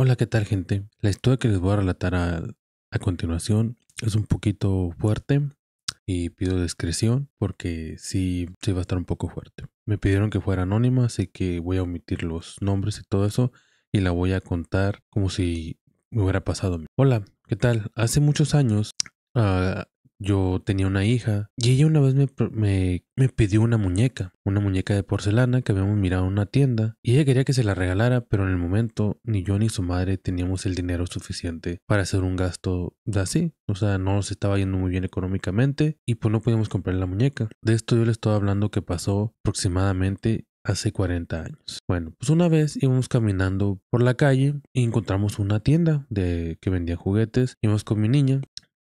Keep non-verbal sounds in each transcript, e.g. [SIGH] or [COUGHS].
Hola, ¿qué tal gente? La historia que les voy a relatar a, continuación es un poquito fuerte y pido discreción porque sí, sí va a estar un poco fuerte. Me pidieron que fuera anónima, así que voy a omitir los nombres y todo eso y la voy a contar como si me hubiera pasado. Hola, ¿qué tal? Hace muchos años ah, yo tenía una hija y ella una vez me, me, pidió una muñeca, una muñeca de porcelana que habíamos mirado en una tienda y ella quería que se la regalara, pero en el momento ni yo ni su madre teníamos el dinero suficiente para hacer un gasto de así. O sea, no nos estaba yendo muy bien económicamente y pues no podíamos comprar la muñeca. De esto yo le estaba hablando que pasó aproximadamente hace 40 años. Bueno, pues una vez íbamos caminando por la calle y encontramos una tienda de que vendía juguetes. Íbamos con mi niña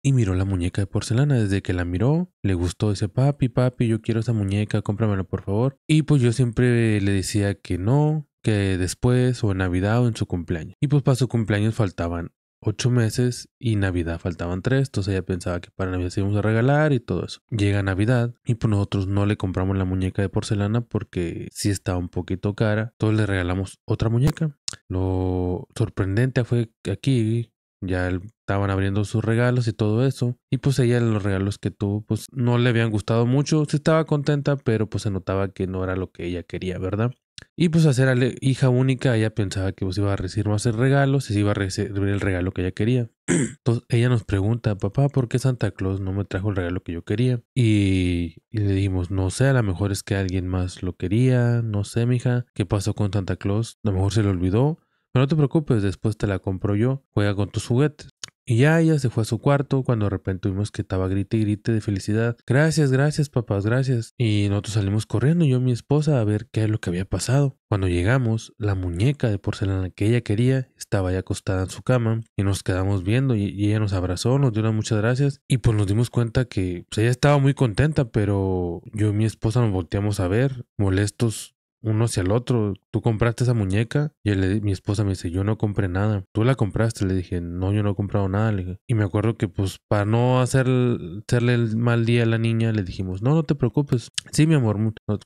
y miró la muñeca de porcelana. Desde que la miró, le gustó. Dice, papi, papi, yo quiero esa muñeca, cómpramela por favor. Y pues yo siempre le decía que no, que después o en Navidad o en su cumpleaños. Y pues para su cumpleaños faltaban ocho meses y Navidad faltaban tres, entonces ella pensaba que para Navidad se íbamos a regalar y todo eso. Llega Navidad y pues nosotros no le compramos la muñeca de porcelana porque sí estaba un poquito cara, entonces le regalamos otra muñeca. Lo sorprendente fue que aquí ya estaban abriendo sus regalos y todo eso. Y pues ella los regalos que tuvo, pues no le habían gustado mucho. Se estaba contenta, pero pues se notaba que no era lo que ella quería, ¿verdad? Y pues hacer a hija única, ella pensaba que pues iba a recibir más regalos y se iba a recibir el regalo que ella quería. [CLEARS THROAT] Entonces ella nos pregunta, papá, ¿por qué Santa Claus no me trajo el regalo que yo quería? Y, y le dijimos, no sé, a lo mejor es que alguien más lo quería, no sé, mija, ¿qué pasó con Santa Claus? A lo mejor se le olvidó pero no te preocupes, después te la compro yo, juega con tus juguetes. Y ya ella se fue a su cuarto cuando de repente vimos que estaba grite y grite de felicidad. Gracias, gracias, papás, gracias. Y nosotros salimos corriendo, yo y mi esposa, a ver qué es lo que había pasado. Cuando llegamos, la muñeca de porcelana que ella quería estaba ya acostada en su cama y nos quedamos viendo y, ella nos abrazó, nos dio una muchas gracias y pues nos dimos cuenta que pues, ella estaba muy contenta, pero yo y mi esposa nos volteamos a ver, molestos uno hacia el otro. Tú compraste esa muñeca y mi esposa me dice, yo no compré nada. Tú la compraste, le dije, no, yo no he comprado nada. Y me acuerdo que pues para no hacerle el mal día a la niña, le dijimos, no, no te preocupes. Sí, mi amor,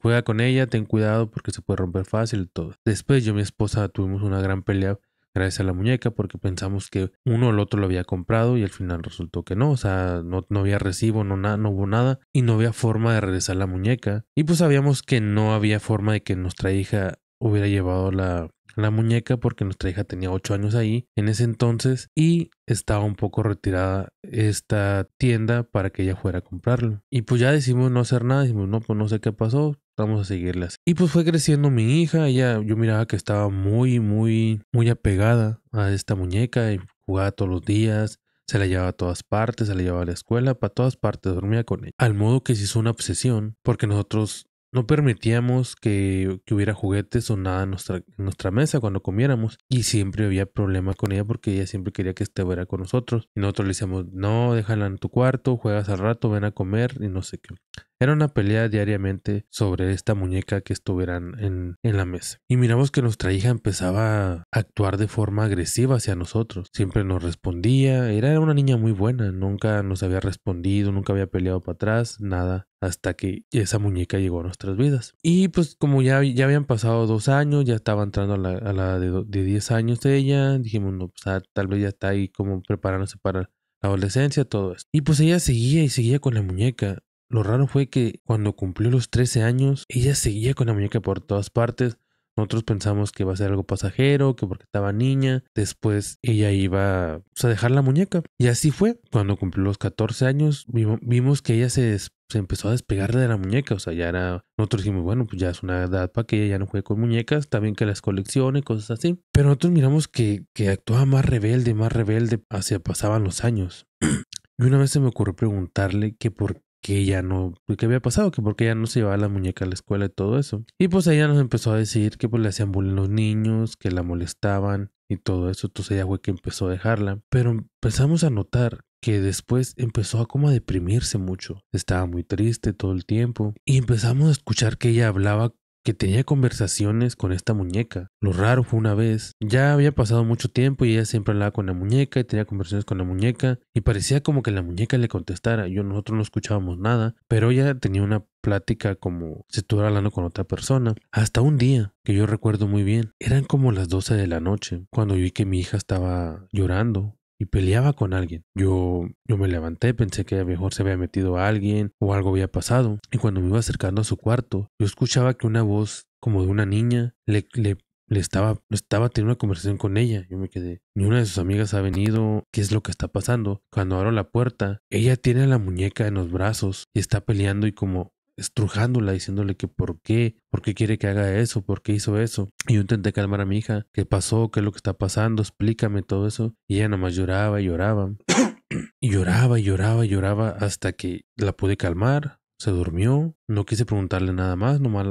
juega con ella, ten cuidado porque se puede romper fácil y todo. Después yo y mi esposa tuvimos una gran pelea gracias a la muñeca porque pensamos que uno o el otro lo había comprado y al final resultó que no, o sea, no, había recibo, no, nada no hubo nada y no había forma de regresar la muñeca y pues sabíamos que no había forma de que nuestra hija hubiera llevado la, la muñeca porque nuestra hija tenía 8 años ahí en ese entonces y estaba un poco retirada esta tienda para que ella fuera a comprarlo. Y pues ya decidimos no hacer nada, decimos no, pues no sé qué pasó, vamos a seguirlas. Y pues fue creciendo mi hija, ella yo miraba que estaba muy, muy, muy apegada a esta muñeca y jugaba todos los días, se la llevaba a todas partes, se la llevaba a la escuela, para todas partes, dormía con ella. Al modo que se hizo una obsesión, porque nosotros no permitíamos que, hubiera juguetes o nada en nuestra, nuestra, mesa cuando comiéramos. Y siempre había problemas con ella porque ella siempre quería que estuviera con nosotros. Y nosotros le decíamos, no, déjala en tu cuarto, juegas al rato, ven a comer y no sé qué. Era una pelea diariamente sobre esta muñeca que estuvieran en, en la mesa. Y miramos que nuestra hija empezaba a actuar de forma agresiva hacia nosotros. Siempre nos respondía. Era una niña muy buena. Nunca nos había respondido, nunca había peleado para atrás, nada hasta que esa muñeca llegó a nuestras vidas. Y pues como ya, ya habían pasado dos años, ya estaba entrando a la, de, 10 años de ella, dijimos, no, pues ah, tal vez ya está ahí como preparándose para la adolescencia, todo eso. Y pues ella seguía y seguía con la muñeca. Lo raro fue que cuando cumplió los 13 años, ella seguía con la muñeca por todas partes. Nosotros pensamos que iba a ser algo pasajero, que porque estaba niña, después ella iba pues, a dejar la muñeca. Y así fue. Cuando cumplió los 14 años, vimos que ella se empezó a despegarle de la muñeca, o sea, ya era, nosotros dijimos, bueno, pues ya es una edad para que ella ya no juegue con muñecas, también que las coleccione, cosas así. Pero nosotros miramos que, que actuaba más rebelde, más rebelde, hacia pasaban los años. [CLEARS THROAT] y una vez se me ocurrió preguntarle que por qué ya no, que había pasado, que qué ella no se llevaba la muñeca a la escuela y todo eso. Y pues ella nos empezó a decir que pues le hacían bullying los niños, que la molestaban, y todo eso, entonces ella fue que empezó a dejarla, pero empezamos a notar que después empezó a como a deprimirse mucho, estaba muy triste todo el tiempo y empezamos a escuchar que ella hablaba que tenía conversaciones con esta muñeca. Lo raro fue una vez, ya había pasado mucho tiempo y ella siempre hablaba con la muñeca y tenía conversaciones con la muñeca y parecía como que la muñeca le contestara. Yo nosotros no escuchábamos nada, pero ella tenía una plática como si estuviera hablando con otra persona. Hasta un día, que yo recuerdo muy bien, eran como las 12 de la noche, cuando vi que mi hija estaba llorando y peleaba con alguien. Yo, yo me levanté, pensé que a lo mejor se había metido alguien o algo había pasado. Y cuando me iba acercando a su cuarto, yo escuchaba que una voz como de una niña le, le, estaba, estaba teniendo una conversación con ella. Yo me quedé. Ni una de sus amigas ha venido. ¿Qué es lo que está pasando? Cuando abro la puerta, ella tiene la muñeca en los brazos y está peleando y como estrujándola, diciéndole que por qué, por qué quiere que haga eso, por qué hizo eso. Y yo intenté calmar a mi hija, qué pasó, qué es lo que está pasando, explícame todo eso. Y ella nomás lloraba y lloraba. [COUGHS] y lloraba y lloraba y lloraba hasta que la pude calmar, se durmió, no quise preguntarle nada más, nomás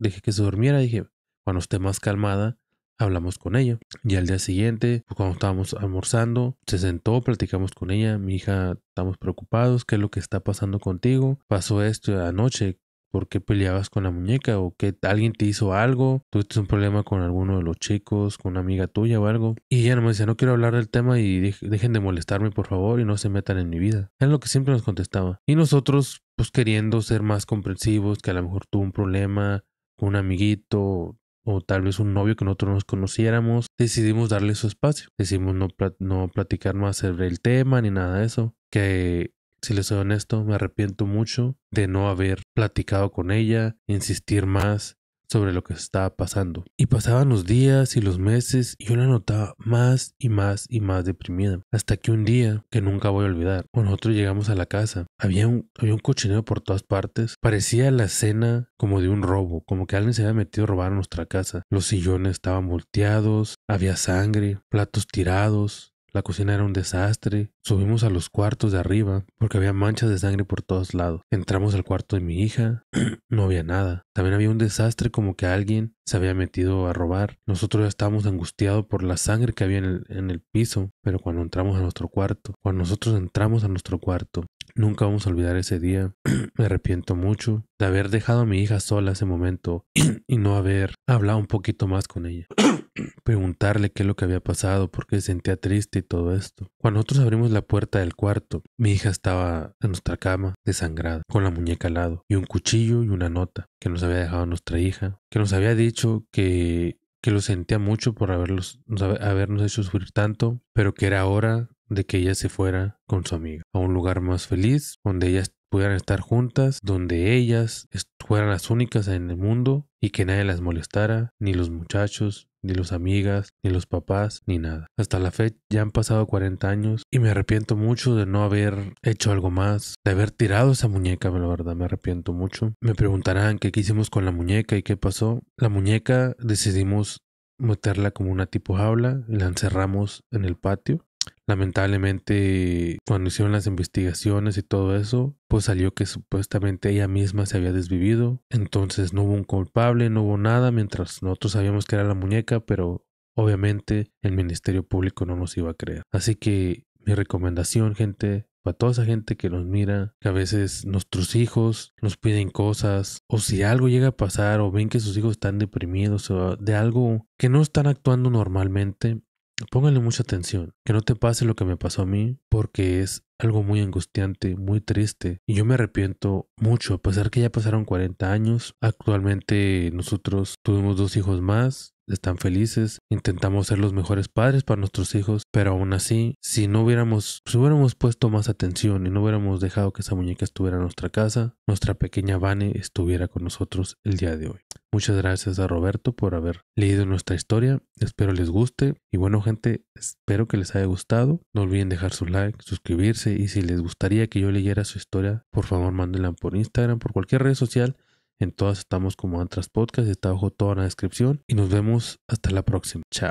dejé que se durmiera, dije, cuando esté más calmada, hablamos con ella. Y al día siguiente, pues, cuando estábamos almorzando, se sentó, platicamos con ella, mi hija, estamos preocupados, ¿qué es lo que está pasando contigo? Pasó esto anoche, ¿por qué peleabas con la muñeca? ¿O que alguien te hizo algo? ¿Tuviste un problema con alguno de los chicos, con una amiga tuya o algo? Y ella me decía, no quiero hablar del tema y dejen de molestarme, por favor, y no se metan en mi vida. Es lo que siempre nos contestaba. Y nosotros, pues queriendo ser más comprensivos, que a lo mejor tuvo un problema, con un amiguito, o tal vez un novio que nosotros nos conociéramos, decidimos darle su espacio. Decidimos no, no platicar más sobre el tema ni nada de eso. Que si les soy honesto, me arrepiento mucho de no haber platicado con ella, insistir más sobre lo que estaba pasando. Y pasaban los días y los meses y yo la notaba más y más y más deprimida. Hasta que un día, que nunca voy a olvidar, cuando nosotros llegamos a la casa, había un, había un cochinero por todas partes. Parecía la escena como de un robo, como que alguien se había metido a robar nuestra casa. Los sillones estaban volteados, había sangre, platos tirados, la cocina era un desastre. Subimos a los cuartos de arriba porque había manchas de sangre por todos lados. Entramos al cuarto de mi hija. [CLEARS THROAT] no había nada. También había un desastre como que alguien se había metido a robar. Nosotros estábamos angustiados por la sangre que había en el, piso. Pero cuando entramos a nuestro cuarto, cuando nosotros entramos a nuestro cuarto, Nunca vamos a olvidar ese día. [CLEARS THROAT] Me arrepiento mucho de haber dejado a mi hija sola ese momento [CLEARS THROAT] y no haber hablado un poquito más con ella preguntarle qué es lo que había pasado, porque se sentía triste y todo esto. Cuando nosotros abrimos la puerta del cuarto, mi hija estaba en nuestra cama, desangrada, con la muñeca al lado, y un cuchillo y una nota que nos había dejado nuestra hija, que nos había dicho que, que lo sentía mucho por haberlos, habernos hecho sufrir tanto, pero que era hora de que ella se fuera con su amiga a un lugar más feliz, donde ellas pudieran estar juntas, donde ellas fueran las únicas en el mundo y que nadie las molestara, ni los muchachos, ni los amigas, ni los papás, ni nada. Hasta la fecha ya han pasado 40 años y me arrepiento mucho de no haber hecho algo más, de haber tirado esa muñeca, la verdad me arrepiento mucho. Me preguntarán qué hicimos con la muñeca y qué pasó. La muñeca decidimos meterla como una tipo jaula, y la encerramos en el patio Lamentablemente, cuando hicieron las investigaciones y todo eso, pues salió que supuestamente ella misma se había desvivido. Entonces no hubo un culpable, no hubo nada, mientras nosotros sabíamos que era la muñeca, pero obviamente el Ministerio Público no nos iba a creer. Así que mi recomendación, gente, para toda esa gente que nos mira, que a veces nuestros hijos nos piden cosas, o si algo llega a pasar, o ven que sus hijos están deprimidos, o de algo que no están actuando normalmente, Pónganle mucha atención, que no te pase lo que me pasó a mí, porque es algo muy angustiante, muy triste, y yo me arrepiento mucho, a pesar que ya pasaron 40 años, actualmente nosotros tuvimos dos hijos más, están felices, intentamos ser los mejores padres para nuestros hijos, pero aún así, si no hubiéramos, si hubiéramos puesto más atención y no hubiéramos dejado que esa muñeca estuviera en nuestra casa, nuestra pequeña Vane estuviera con nosotros el día de hoy. Muchas gracias a Roberto por haber leído nuestra historia. Espero les guste. Y bueno, gente, espero que les haya gustado. No olviden dejar su like, suscribirse. Y si les gustaría que yo leyera su historia, por favor mándenla por Instagram, por cualquier red social en todas estamos como Antras Podcast, está abajo toda la descripción y nos vemos hasta la próxima. Chao.